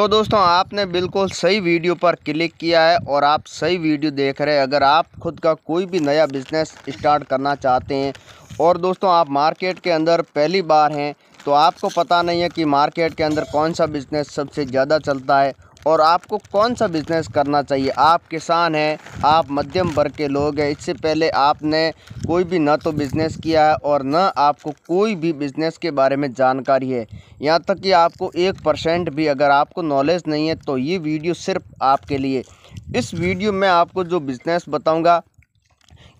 तो दोस्तों आपने बिल्कुल सही वीडियो पर क्लिक किया है और आप सही वीडियो देख रहे हैं अगर आप खुद का कोई भी नया बिज़नेस स्टार्ट करना चाहते हैं और दोस्तों आप मार्केट के अंदर पहली बार हैं तो आपको पता नहीं है कि मार्केट के अंदर कौन सा बिज़नेस सबसे ज़्यादा चलता है और आपको कौन सा बिज़नेस करना चाहिए आप किसान हैं आप मध्यम वर्ग के लोग हैं इससे पहले आपने कोई भी ना तो बिज़नेस किया है और ना आपको कोई भी बिज़नेस के बारे में जानकारी है यहाँ तक कि आपको एक परसेंट भी अगर आपको नॉलेज नहीं है तो ये वीडियो सिर्फ आपके लिए इस वीडियो में आपको जो बिज़नेस बताऊँगा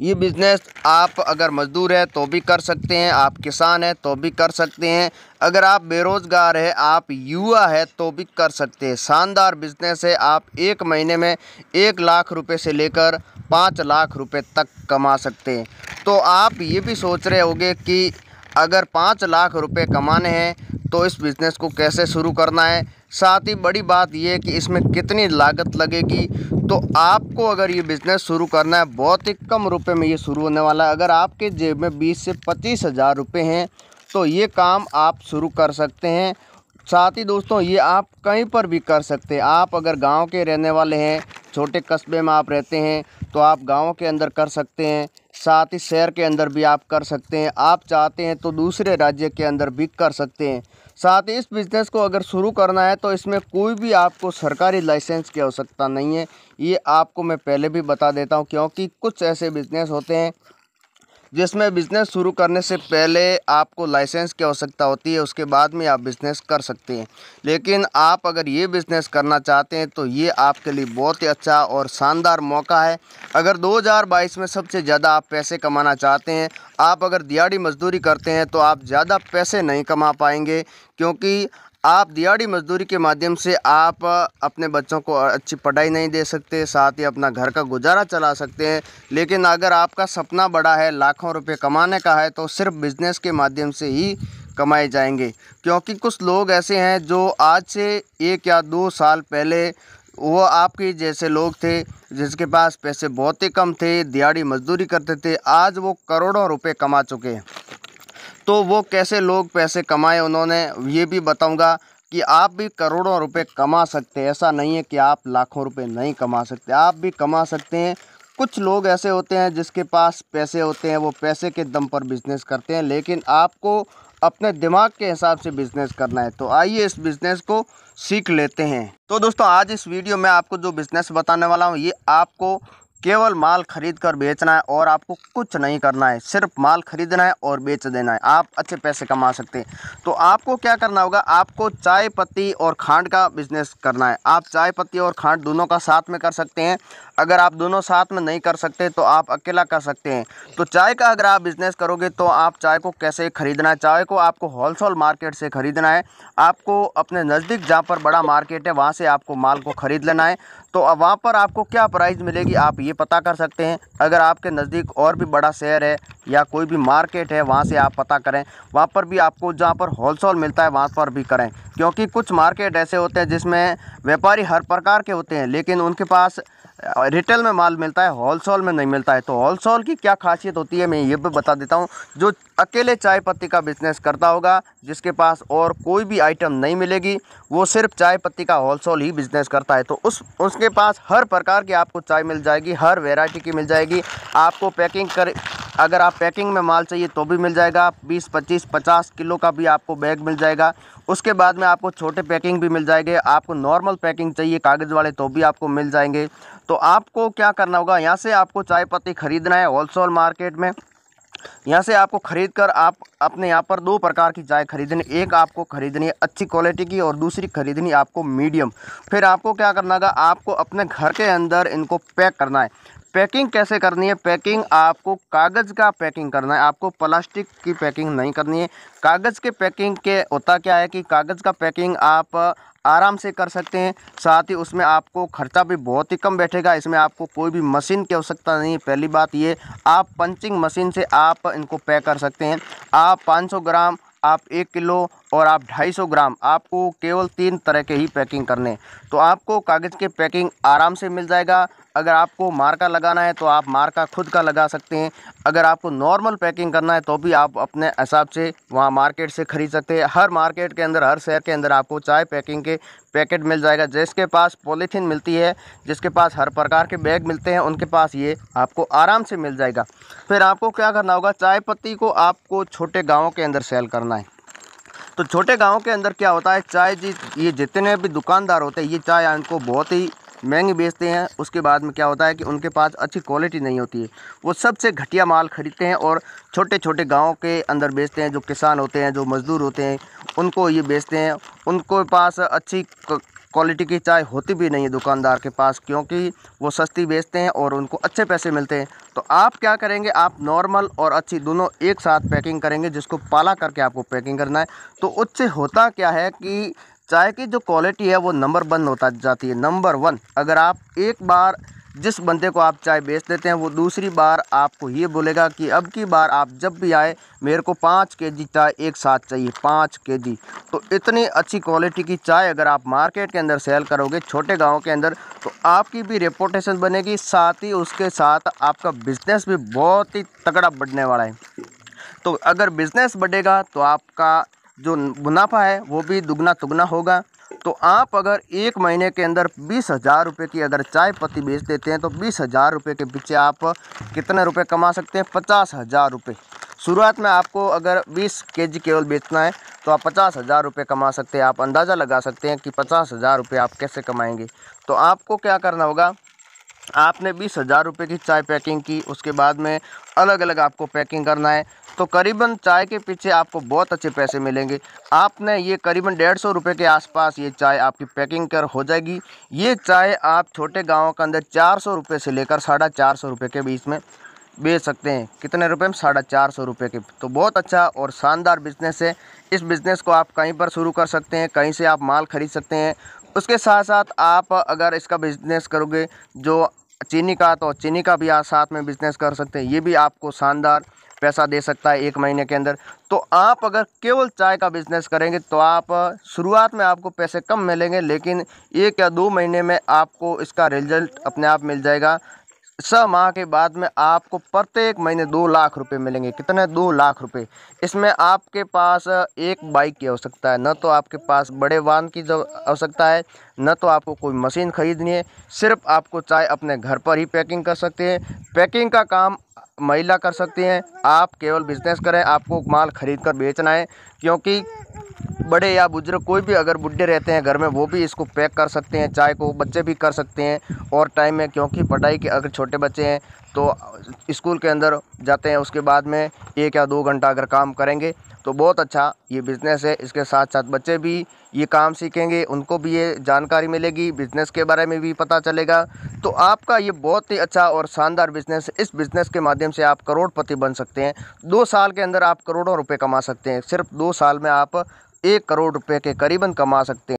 ये बिज़नेस आप अगर मज़दूर है तो भी कर सकते हैं आप किसान हैं तो भी कर सकते हैं अगर आप बेरोज़गार है आप युवा है तो भी कर सकते हैं शानदार बिज़नेस है आप एक महीने में एक लाख रुपए से लेकर पाँच लाख रुपए तक कमा सकते हैं तो आप ये भी सोच रहे होंगे कि अगर पाँच लाख रुपए कमाने हैं तो इस बिज़नेस को कैसे शुरू करना है साथ ही बड़ी बात यह कि इसमें कितनी लागत लगेगी तो आपको अगर ये बिज़नेस शुरू करना है बहुत ही कम रुपए में ये शुरू होने वाला है अगर आपके जेब में बीस से पच्चीस हज़ार रुपये हैं तो ये काम आप शुरू कर सकते हैं साथ ही दोस्तों ये आप कहीं पर भी कर सकते हैं आप अगर गाँव के रहने वाले हैं छोटे कस्बे में आप रहते हैं तो आप गाँव के अंदर कर सकते हैं साथ ही शहर के अंदर भी आप कर सकते हैं आप चाहते हैं तो दूसरे राज्य के अंदर भी कर सकते हैं साथ ही इस बिज़नेस को अगर शुरू करना है तो इसमें कोई भी आपको सरकारी लाइसेंस की आवश्यकता नहीं है ये आपको मैं पहले भी बता देता हूँ क्योंकि कुछ ऐसे बिज़नेस होते हैं जिसमें बिज़नेस शुरू करने से पहले आपको लाइसेंस की आवश्यकता होती है उसके बाद में आप बिज़नेस कर सकते हैं लेकिन आप अगर ये बिज़नेस करना चाहते हैं तो ये आपके लिए बहुत ही अच्छा और शानदार मौका है अगर 2022 में सबसे ज़्यादा आप पैसे कमाना चाहते हैं आप अगर दिहाड़ी मजदूरी करते हैं तो आप ज़्यादा पैसे नहीं कमा पाएंगे क्योंकि आप दिहाड़ी मजदूरी के माध्यम से आप अपने बच्चों को अच्छी पढ़ाई नहीं दे सकते साथ ही अपना घर का गुजारा चला सकते हैं लेकिन अगर आपका सपना बड़ा है लाखों रुपए कमाने का है तो सिर्फ बिजनेस के माध्यम से ही कमाए जाएंगे क्योंकि कुछ लोग ऐसे हैं जो आज से एक या दो साल पहले वो आपके जैसे लोग थे जिसके पास पैसे बहुत ही कम थे दिहाड़ी मजदूरी करते थे आज वो करोड़ों रुपये कमा चुके हैं तो वो कैसे लोग पैसे कमाए उन्होंने ये भी बताऊंगा कि आप भी करोड़ों रुपए कमा सकते हैं ऐसा नहीं है कि आप लाखों रुपए नहीं कमा सकते आप भी कमा सकते हैं कुछ लोग ऐसे होते हैं जिसके पास पैसे होते हैं वो पैसे के दम पर बिज़नेस करते हैं लेकिन आपको अपने दिमाग के हिसाब से बिज़नेस करना है तो आइए इस बिज़नेस को सीख लेते हैं तो दोस्तों आज इस वीडियो में आपको जो बिज़नेस बताने वाला हूँ ये आपको केवल माल खरीद कर बेचना है और आपको कुछ नहीं करना है सिर्फ माल खरीदना है और बेच देना है आप अच्छे पैसे कमा सकते हैं तो आपको क्या करना होगा आपको चाय पत्ती और खांड का बिजनेस करना है आप चाय पत्ती और खांड दोनों का साथ में कर सकते हैं अगर आप दोनों साथ में नहीं कर सकते तो आप अकेला कर सकते हैं तो चाय का अगर आप बिज़नेस करोगे तो आप चाय को कैसे खरीदना है चाय को आपको होलसेल मार्केट से ख़रीदना है आपको अपने नज़दीक जहाँ पर बड़ा मार्केट है वहाँ से आपको माल को ख़रीद लेना है तो अब वहाँ पर आपको क्या प्राइस मिलेगी आप ये पता कर सकते हैं अगर आपके नज़दीक और भी बड़ा शहर है या कोई भी मार्केट है वहाँ से आप पता करें वहाँ पर भी आपको जहाँ पर होलसेल मिलता है वहाँ पर भी करें क्योंकि कुछ मार्केट ऐसे होते हैं जिसमें व्यापारी हर प्रकार के होते हैं लेकिन उनके पास रिटेल में माल मिलता है होलसेल में नहीं मिलता है तो होलसेल की क्या खासियत होती है मैं ये भी बता देता हूँ जो अकेले चाय पत्ती का बिजनेस करता होगा जिसके पास और कोई भी आइटम नहीं मिलेगी वो सिर्फ चाय पत्ती का होलसेल ही बिजनेस करता है तो उस उसके पास हर प्रकार की आपको चाय मिल जाएगी हर वेराइटी की मिल जाएगी आपको पैकिंग कर अगर आप पैकिंग में माल चाहिए तो भी मिल जाएगा 20, 25, 50 किलो का भी आपको बैग मिल जाएगा उसके बाद में आपको छोटे पैकिंग भी मिल जाएंगे आपको नॉर्मल पैकिंग चाहिए कागज़ वाले तो भी आपको मिल जाएंगे तो आपको क्या करना होगा यहाँ से आपको चाय पत्ती खरीदना है होलसेल मार्केट में यहाँ से आपको खरीद कर आप अपने यहाँ पर दो प्रकार की चाय खरीदनी एक आपको खरीदनी है अच्छी क्वालिटी की और दूसरी खरीदनी आपको मीडियम फिर आपको क्या करना होगा आपको अपने घर के अंदर इनको पैक करना है पैकिंग कैसे करनी है पैकिंग आपको कागज़ का पैकिंग करना है आपको प्लास्टिक की पैकिंग नहीं करनी है कागज़ के पैकिंग के होता क्या है कि कागज़ का पैकिंग आप आराम से कर सकते हैं साथ ही उसमें आपको खर्चा भी बहुत ही कम बैठेगा इसमें आपको कोई भी मशीन की आवश्यकता नहीं है पहली बात ये आप पंचिंग मशीन से आप इनको पैक कर सकते हैं आप 500 ग्राम आप एक किलो और आप 250 ग्राम आपको केवल तीन तरह के ही पैकिंग करने तो आपको कागज़ के पैकिंग आराम से मिल जाएगा अगर आपको मार्का लगाना है तो आप मार्का खुद का लगा सकते हैं अगर आपको नॉर्मल पैकिंग करना है तो भी आप अपने हिसाब से वहाँ मार्केट से ख़रीद सकते हैं हर मार्केट के अंदर हर शहर के अंदर आपको चाय पैकिंग के पैकेट मिल जाएगा जिसके पास पॉलीथीन मिलती है जिसके पास हर प्रकार के बैग मिलते हैं उनके पास ये आपको आराम से मिल जाएगा फिर आपको क्या करना होगा चाय पत्ती को आपको छोटे गाँव के अंदर सेल करना है तो छोटे गाँव के अंदर क्या होता है चाय जी ये जितने भी दुकानदार होते हैं ये चाय इनको बहुत ही महंगे बेचते हैं उसके बाद में क्या होता है कि उनके पास अच्छी क्वालिटी नहीं होती है वो सबसे घटिया माल खरीदते हैं और छोटे छोटे गाँव के अंदर बेचते हैं जो किसान होते हैं जो मज़दूर होते हैं उनको ये बेचते हैं उनको पास अच्छी क्वालिटी की चाय होती भी नहीं है दुकानदार के पास क्योंकि वो सस्ती बेचते हैं और उनको अच्छे पैसे मिलते हैं तो आप क्या करेंगे आप नॉर्मल और अच्छी दोनों एक साथ पैकिंग करेंगे जिसको पाला करके आपको पैकिंग करना है तो उससे होता क्या है कि चाय की जो क्वालिटी है वो नंबर वन होता जाती है नंबर वन अगर आप एक बार जिस बंदे को आप चाय बेच देते हैं वो दूसरी बार आपको ये बोलेगा कि अब की बार आप जब भी आए मेरे को पाँच के जी चाय एक साथ चाहिए पाँच के जी तो इतनी अच्छी क्वालिटी की चाय अगर आप मार्केट के अंदर सेल करोगे छोटे गाँव के अंदर तो आपकी भी रेपोटेशन बनेगी साथ ही उसके साथ आपका बिजनेस भी बहुत ही तगड़ा बढ़ने वाला है तो अगर बिज़नेस बढ़ेगा तो आपका जो मुनाफा है वो भी दुगना तुगना होगा तो आप अगर एक महीने के अंदर बीस हज़ार रुपये की अगर चाय पत्ती बेच देते हैं तो बीस हज़ार रुपये के पीछे आप कितने रुपए कमा सकते हैं पचास हज़ार रुपये शुरुआत में आपको अगर 20 के जी केवल बेचना है तो आप पचास हज़ार रुपये कमा सकते हैं आप अंदाज़ा लगा सकते हैं कि पचास हज़ार रुपये आप कैसे कमाएंगे तो आपको क्या करना होगा आपने बीस हज़ार रुपये की चाय पैकिंग की उसके बाद में अलग अलग आपको पैकिंग करना है तो करीबन चाय के पीछे आपको बहुत अच्छे पैसे मिलेंगे आपने ये करीबन डेढ़ सौ रुपये के आसपास ये चाय आपकी पैकिंग कर हो जाएगी ये चाय आप छोटे गाँव के अंदर चार सौ रुपये से लेकर साढ़ा चार सौ रुपये के बीच में बेच सकते हैं कितने रुपये में साढ़ा चार सौ रुपये के तो बहुत अच्छा और शानदार बिजनेस है इस बिज़नेस को आप कहीं पर शुरू कर सकते हैं कहीं से आप माल खरीद सकते हैं उसके साथ साथ आप अगर इसका बिज़नेस करोगे जो चीनी का तो चीनी का भी आप साथ में बिज़नेस कर सकते हैं ये भी आपको शानदार पैसा दे सकता है एक महीने के अंदर तो आप अगर केवल चाय का बिज़नेस करेंगे तो आप शुरुआत में आपको पैसे कम मिलेंगे लेकिन एक या दो महीने में आपको इसका रिजल्ट अपने आप मिल जाएगा छः माह के बाद में आपको प्रत्येक महीने दो लाख रुपए मिलेंगे कितने दो लाख रुपए इसमें आपके पास एक बाइक की आवश्यकता है न तो आपके पास बड़े वाहन की आवश्यकता है न तो आपको कोई मशीन खरीदनी है सिर्फ आपको चाहे अपने घर पर ही पैकिंग कर सकते हैं पैकिंग का काम महिला कर सकती हैं आप केवल बिजनेस करें आपको माल खरीद कर बेचना है क्योंकि बड़े या बुजुर्ग कोई भी अगर बुढ़े रहते हैं घर में वो भी इसको पैक कर सकते हैं चाय को बच्चे भी कर सकते हैं और टाइम में क्योंकि पढ़ाई के अगर छोटे बच्चे हैं तो स्कूल के अंदर जाते हैं उसके बाद में एक या दो घंटा अगर काम करेंगे तो बहुत अच्छा ये बिज़नेस है इसके साथ साथ बच्चे भी ये काम सीखेंगे उनको भी ये जानकारी मिलेगी बिज़नेस के बारे में भी पता चलेगा तो आपका ये बहुत ही अच्छा और शानदार बिज़नेस इस बिज़नेस के माध्यम से आप करोड़पति बन सकते हैं दो साल के अंदर आप करोड़ों रुपये कमा सकते हैं सिर्फ दो साल में आप एक करोड़ रुपये के करीबन कमा सकते हैं